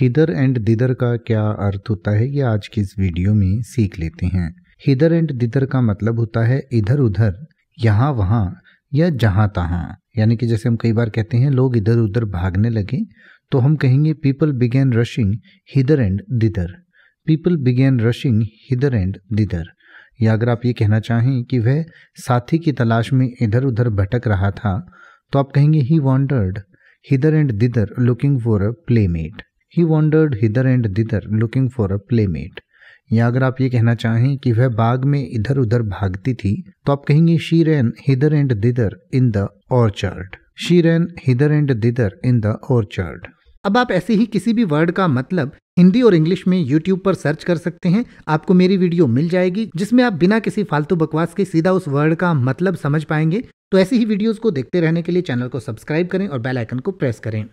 hither and दिदर का क्या अर्थ होता है ये आज की इस वीडियो में सीख लेते हैं हिदर एंड दिदर का मतलब होता है इधर उधर यहाँ वहाँ या जहाँ तहाँ यानी कि जैसे हम कई बार कहते हैं लोग इधर उधर भागने लगे तो हम कहेंगे people began rushing hither and thither people began rushing hither and thither या अगर आप ये कहना चाहें कि वह साथी की तलाश में इधर उधर भटक रहा था तो आप कहेंगे he wandered hither and thither looking for a playmate he wandered hither and thither looking for a playmate या अगर आप ये कहना चाहें कि वह बाग में इधर उधर भागती थी तो आप कहेंगे she ran hither and thither in the orchard she ran hither and thither in the orchard अब आप ऐसे ही किसी भी वर्ड का मतलब हिंदी और इंग्लिश में यूट्यूब पर सर्च कर सकते हैं आपको मेरी वीडियो मिल जाएगी जिसमें आप बिना किसी फालतू बकवास के सीधा उस वर्ड का मतलब समझ पाएंगे तो ऐसी ही वीडियोस को देखते रहने के लिए चैनल को सब्सक्राइब करें और बेल आइकन को प्रेस करें